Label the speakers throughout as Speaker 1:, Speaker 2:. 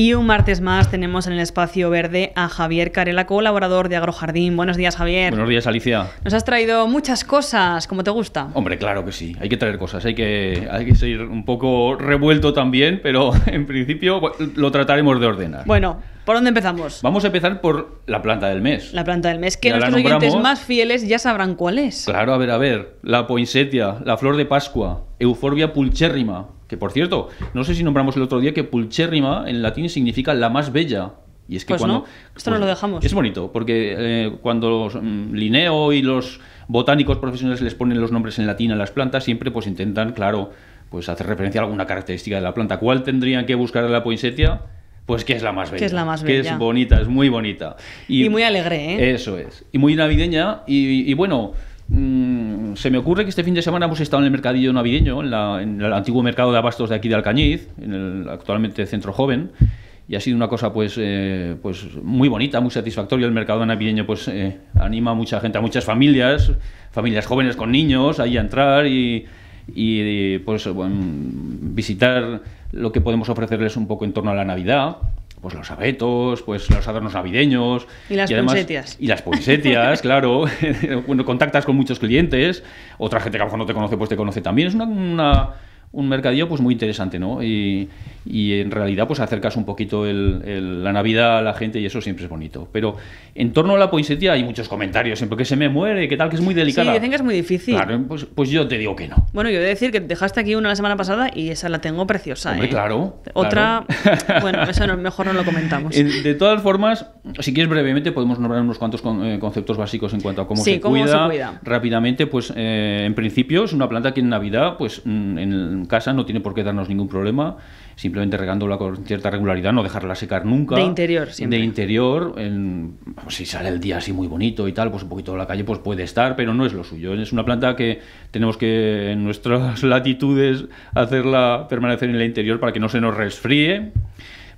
Speaker 1: Y un martes más tenemos en el espacio verde a Javier Carela, colaborador de Agrojardín. Buenos días, Javier. Buenos días, Alicia. Nos has traído muchas cosas, como te gusta. Hombre,
Speaker 2: claro que sí. Hay que traer cosas. Hay que, hay que seguir un poco revuelto también, pero en principio lo trataremos de ordenar. Bueno, ¿Por dónde empezamos? Vamos a empezar por la planta del mes.
Speaker 1: La planta del mes, que nuestros oyentes más fieles ya sabrán cuál es.
Speaker 2: Claro, a ver, a ver. La poinsettia, la flor de Pascua, Euforbia pulchérrima, que por cierto, no sé si nombramos el otro día que pulchérrima en latín significa la más bella. Y es que pues cuando. esto no pues lo dejamos. Es bonito, porque eh, cuando lineo mm, Linneo y los botánicos profesionales les ponen los nombres en latín a las plantas, siempre pues intentan, claro, pues hacer referencia a alguna característica de la planta. ¿Cuál tendrían que buscar de la poinsettia? Pues que es la más bella. Que es la más bella. Que es bonita, es muy bonita. Y, muy alegre, ¿eh? Eso es. Y muy navideña. y, y bueno, Mm, se me ocurre que este fin de semana hemos estado en el mercadillo navideño, en, el antiguo mercado de abastos de aquí de Alcañiz, en el actualmente Centro Joven, y ha sido una cosa pues, eh, pues muy bonita, muy satisfactoria. El mercado navideño pues, eh, anima a mucha gente, a muchas familias, familias jóvenes con niños, ahí a entrar y, pues visitar lo que podemos ofrecerles un poco en torno a la Navidad, pues los abetos, pues los adornos navideños. Y las y Y las poinsettias, claro. bueno, contactas con muchos clientes, otra gente que a lo mejor no te conoce, pues te conoce también. Es una un mercadillo pues muy interesante, ¿no? Y, y en realidad pues acercas un poquito el, la Navidad a la gente y eso siempre es bonito. Pero en torno a la poinsettia hay muchos comentarios, siempre que se me muere, que tal, que es muy delicada. Sí, dicen que
Speaker 1: es muy difícil. Claro,
Speaker 2: pues, pues, yo te digo que no.
Speaker 1: Bueno, yo voy a decir que dejaste aquí una la semana pasada y esa la tengo preciosa. Hombre, ¿eh?
Speaker 2: claro. Otra,
Speaker 1: bueno, eso mejor no lo comentamos. De
Speaker 2: todas formas, si quieres brevemente podemos nombrar unos cuantos eh, conceptos básicos en cuanto a cómo, se, cuida. se, cuida. Rápidamente, pues eh, en principio es una planta que en Navidad, pues mm, en el casa, no tiene por qué darnos ningún problema, simplemente regándola con cierta regularidad, no dejarla secar nunca. De interior, siempre. De interior, en, si sale el día así muy bonito y tal, pues un poquito de la calle pues puede estar, pero no es lo suyo. Es una planta que tenemos que en nuestras latitudes hacerla permanecer en el interior para que no se nos resfríe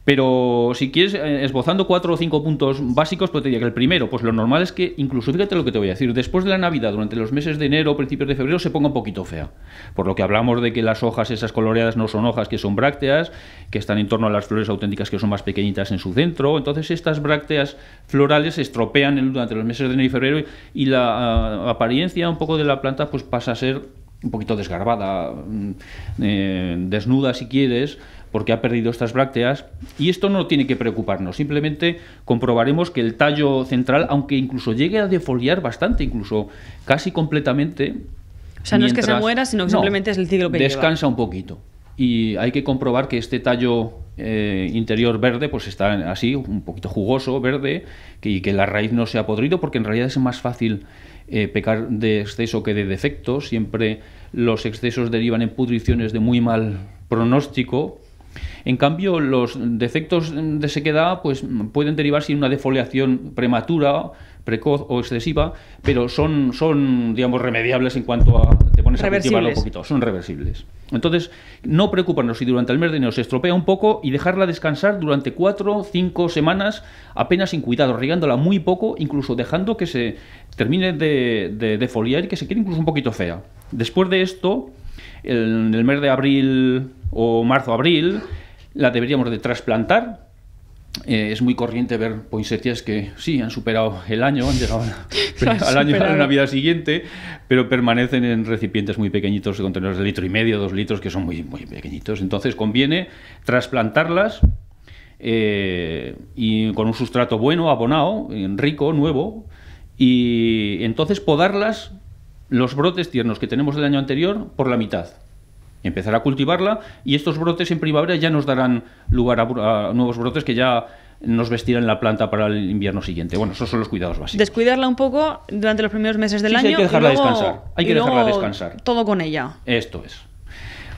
Speaker 2: pero si quieres, eh, esbozando cuatro o cinco puntos básicos, pues te diría que el primero, pues lo normal es que, incluso fíjate lo que te voy a decir, después de la Navidad, durante los meses de enero, principios de febrero, se ponga un poquito fea. Por lo que hablamos de que las hojas esas coloreadas no son hojas, que son brácteas, que están en torno a las flores auténticas que son más pequeñitas en su centro. Entonces estas brácteas florales se estropean durante los meses de enero y febrero y la ah, apariencia un poco de la planta pues pasa a ser un poquito desgarbada, mm, eh, desnuda si quieres, porque ha perdido estas brácteas. Y esto no tiene que preocuparnos, simplemente comprobaremos que el tallo central, aunque incluso llegue a defoliar bastante, incluso casi completamente.
Speaker 1: O sea, no es que se muera, sino que simplemente es el ciclo que Descansa
Speaker 2: un poquito. Y hay que comprobar que este tallo eh, interior verde, pues está así, un poquito jugoso, verde, y que la raíz no se ha podrido, porque en realidad es más fácil eh, pecar de exceso que de defecto. Siempre los excesos derivan en pudriciones de muy mal pronóstico, en cambio, los defectos de sequedad pues, pueden derivarse en una defoliación prematura, precoz o excesiva, pero son, son digamos, remediables en cuanto a te pones a un poquito, son reversibles. Entonces, no preocuparnos si durante el mes de se estropea un poco y dejarla descansar durante cuatro o 5 semanas apenas sin cuidado, regándola muy poco, incluso dejando que se termine de, defoliar y que se quede incluso un poquito fea. Después de esto, en el mes de abril o marzo-abril la deberíamos de trasplantar eh, es muy corriente ver poinsettias que sí han superado el año, han llegado al, año, la vida siguiente, pero permanecen en recipientes muy pequeñitos de contenedores de litro y medio, dos litros, que son muy, muy pequeñitos. Entonces conviene trasplantarlas eh, y con un sustrato bueno, abonado, rico, nuevo, y entonces podarlas los brotes tiernos que tenemos del año anterior por la mitad. Empezar a cultivarla y estos brotes en primavera ya nos darán lugar a, nuevos brotes que ya nos vestirán la planta para el invierno siguiente. Bueno, esos son los cuidados básicos.
Speaker 1: Descuidarla un poco durante los primeros meses del año. Sí, hay que dejarla descansar. Hay que dejarla descansar. Todo con ella.
Speaker 2: Esto es.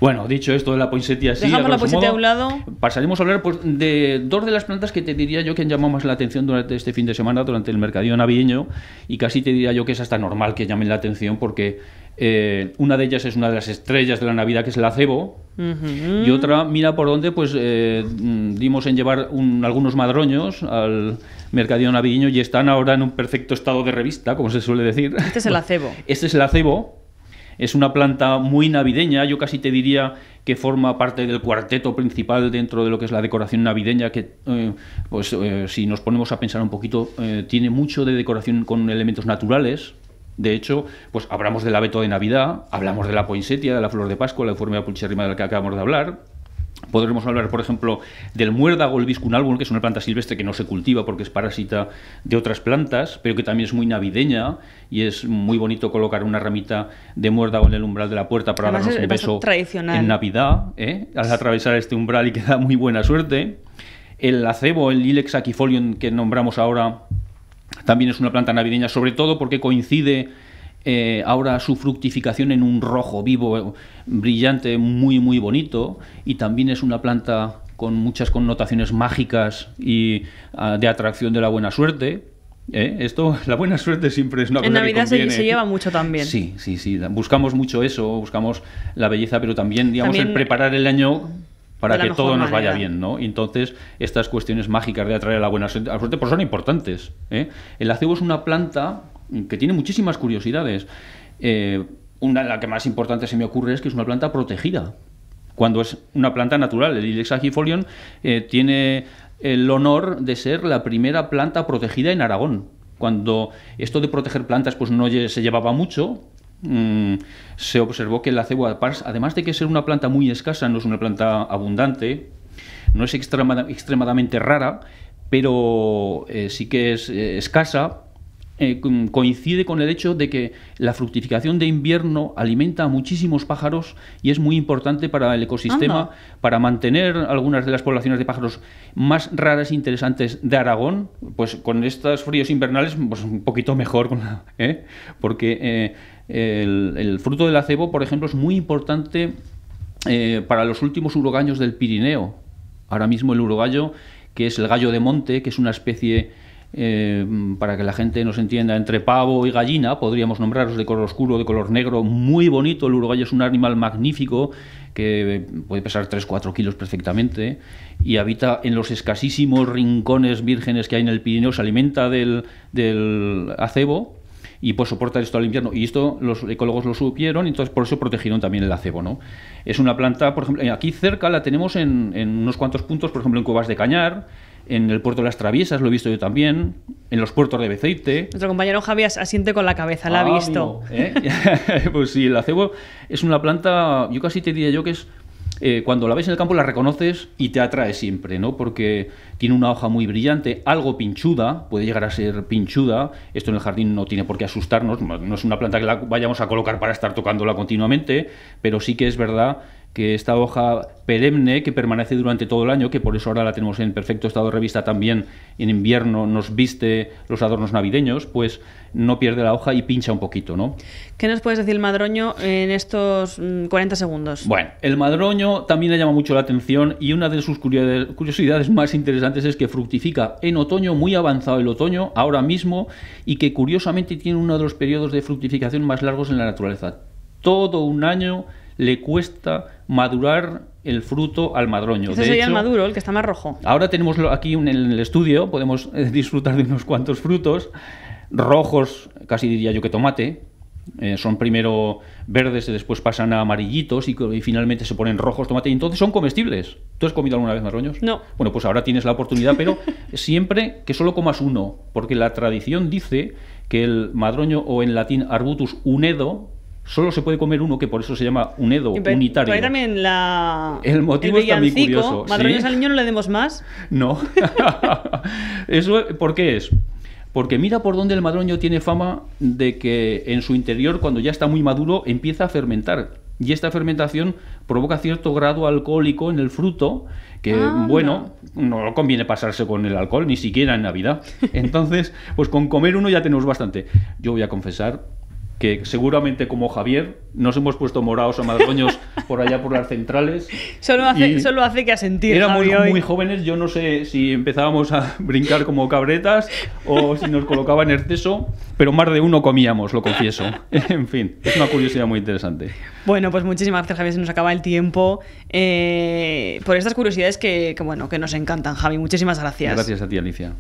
Speaker 2: Bueno, dicho esto de la poinsettia, Dejamos a la poinsettia a un lado. Pasaremos a hablar pues, de dos de las plantas que te diría yo que han llamado más la atención durante este fin de semana, durante el mercadillo navideño, y casi te diría yo que es hasta normal que llamen la atención porque eh, una de ellas es una de las estrellas de la Navidad, que es el acebo. Y otra, mira por dónde, pues eh, mm, dimos en llevar algunos madroños al mercadillo navideño y están ahora en un perfecto estado de revista, como se suele decir. Este es el acebo. Este es el acebo es una planta muy navideña, yo casi te diría que forma parte del cuarteto principal dentro de lo que es la decoración navideña, que eh, pues eh, si nos ponemos a pensar un poquito, eh, tiene mucho de decoración con elementos naturales. De hecho, pues hablamos del abeto de Navidad, hablamos de la poinsettia, de la flor de Pascua, la euformia pulcherrima de la que acabamos de hablar, Podremos hablar, por ejemplo, del muérdago, el viscun que es una planta silvestre que no se cultiva porque es parásita de otras plantas, pero que también es muy navideña y es muy bonito colocar una ramita de muérdago en el umbral de la puerta para darnos un beso
Speaker 1: en
Speaker 2: Navidad, ¿eh? al atravesar este umbral y que da muy buena suerte. El acebo, el Ilex aquifolium que nombramos ahora, también es una planta navideña, sobre todo porque coincide eh, ahora su fructificación en un rojo vivo, brillante, muy, muy bonito, y también es una planta con muchas connotaciones mágicas y ah, de atracción de la buena suerte. ¿eh? Esto, la buena suerte siempre es una en En Navidad se, lleva
Speaker 1: mucho también. Sí,
Speaker 2: sí, sí. Buscamos mucho eso, buscamos la belleza, pero también, digamos, el preparar el año para que todo nos vaya bien, ¿no? entonces, estas cuestiones mágicas de atraer a la buena suerte, pues son importantes. ¿eh? El acebo es una planta que tiene muchísimas curiosidades. Eh, una de las que más importante se me ocurre es que es una planta protegida, cuando es una planta natural. El Ilex eh, tiene el honor de ser la primera planta protegida en Aragón. Cuando esto de proteger plantas pues no se llevaba mucho, mm, se observó que la pars además de que ser una planta muy escasa, no es una planta abundante, no es extremadamente rara, pero eh, sí que es escasa, eh, coincide con el hecho de que la fructificación de invierno alimenta a muchísimos pájaros y es muy importante para el ecosistema, para mantener algunas de las poblaciones de pájaros más raras e interesantes de Aragón. Pues con estos fríos invernales, pues un poquito mejor, ¿eh? porque eh, el, el, fruto del acebo, por ejemplo, es muy importante para los últimos urogaños del Pirineo. Ahora mismo el urogallo, que es el gallo de monte, que es una especie eh, para que la gente nos entienda, entre pavo y gallina, podríamos nombrarlos de color oscuro, de color negro, muy bonito. El uruguayo es un animal magnífico que puede pesar 3-4 kilos perfectamente y habita en los escasísimos rincones vírgenes que hay en el Pirineo, se alimenta del acebo y pues soporta esto al invierno. Y esto los ecólogos lo supieron y entonces por eso protegieron también el acebo. ¿no? Es una planta, por ejemplo, aquí cerca la tenemos en, en unos cuantos puntos, por ejemplo en Cuevas de Cañar, en el puerto de las Traviesas, lo he visto yo también, en los puertos de Beceite.
Speaker 1: Nuestro compañero Javier asiente con la cabeza, la ha ah, visto. ¿eh?
Speaker 2: pues sí, el acebo es una planta, yo casi te diría yo que es eh, cuando la ves en el campo la reconoces y te atrae siempre, ¿no? Porque tiene una hoja muy brillante, algo pinchuda, puede llegar a ser pinchuda. Esto en el jardín no tiene por qué asustarnos, no es una planta que la vayamos a colocar para estar tocándola continuamente, pero sí que es verdad que esta hoja perenne que permanece durante todo el año, que por eso ahora la tenemos en perfecto estado de revista también en invierno, nos viste los adornos navideños, pues no pierde la hoja y pincha un poquito, ¿no?
Speaker 1: ¿Qué nos puedes decir el madroño en estos 40 mm, segundos?
Speaker 2: Bueno, el madroño también le llama mucho la atención y una de sus curiosidades más interesantes es que fructifica en otoño, muy avanzado el otoño, ahora mismo, y que curiosamente tiene uno de los periodos de fructificación más largos en la naturaleza. Todo un año le cuesta madurar el fruto al madroño. Ese sería el maduro,
Speaker 1: el que está más rojo.
Speaker 2: Ahora tenemos aquí en el estudio, podemos eh, disfrutar de unos cuantos frutos rojos, casi diría yo que tomate. Eh, son primero verdes, y después pasan a amarillitos y, finalmente se ponen rojos tomate. Y entonces son comestibles. ¿Tú has comido alguna vez madroños? No. Bueno, pues ahora tienes la oportunidad, pero siempre que solo comas uno, porque la tradición dice que el madroño o en latín arbutus unedo Solo se puede comer uno, que por eso se llama un edo, unitario. Pero
Speaker 1: también la... El motivo está muy curioso. Madroños al niño no le demos más.
Speaker 2: No. eso, ¿Por qué es? Porque mira por dónde el madroño tiene fama de que en su interior, cuando ya está muy maduro, empieza a fermentar. Y esta fermentación provoca cierto grado alcohólico en el fruto, que ah, bueno, no. no conviene pasarse con el alcohol, ni siquiera en Navidad. Entonces, pues con comer uno ya tenemos bastante. Yo voy a confesar que seguramente como Javier nos hemos puesto morados o madroños por allá por las centrales. Solo hace, solo
Speaker 1: hace que asentir. Éramos muy, muy
Speaker 2: jóvenes, yo no sé si empezábamos a brincar como cabretas o si nos colocaba en exceso, pero más de uno comíamos, lo confieso. en fin, es una curiosidad muy interesante.
Speaker 1: Bueno, pues muchísimas gracias Javier, se nos acaba el tiempo eh, por estas curiosidades que, que, bueno, que nos encantan Javi, muchísimas gracias. Gracias a ti
Speaker 2: Alicia.